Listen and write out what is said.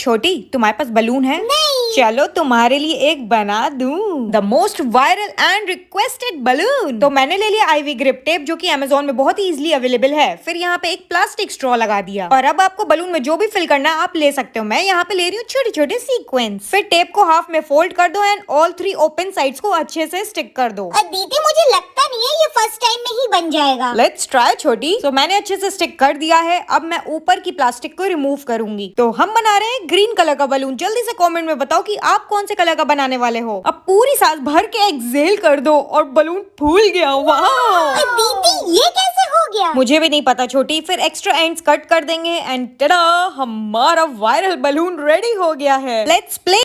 छोटी तुम्हारे पास बलून है नहीं। चलो तुम्हारे लिए एक बना दू the most viral and requested balloon तो मैंने ले लिया आईवी ग्रिप टेप जो कि अमेजोन में बहुत ही इजिली अवेलेबल है फिर यहाँ पे एक प्लास्टिक स्ट्रॉ लगा दिया और अब आपको बलून में जो भी फिल करना आप ले सकते हो मैं यहाँ पे ले रही हूँ छोटे छोटे सीक्वेंस फिर टेप को हाफ में फोल्ड कर दो and all three open side को अच्छे से स्टिक कर दो दीदी मुझे लगता बन जाएगा लेट्स ट्राई छोटी तो मैंने अच्छे से स्टिक कर दिया है अब मैं ऊपर की प्लास्टिक को रिमूव करूंगी तो हम बना रहे हैं ग्रीन कलर का बलून जल्दी से कमेंट में बताओ कि आप कौन से कलर का बनाने वाले हो अब पूरी सांस भर के एक्सेल कर दो और बलून फूल गया वाह ये कैसे हो गया मुझे भी नहीं पता छोटी फिर एक्स्ट्रा एंड्स कट कर देंगे एंड टडा हमारा वायरल बलून रेडी हो गया है लेट्स प्ले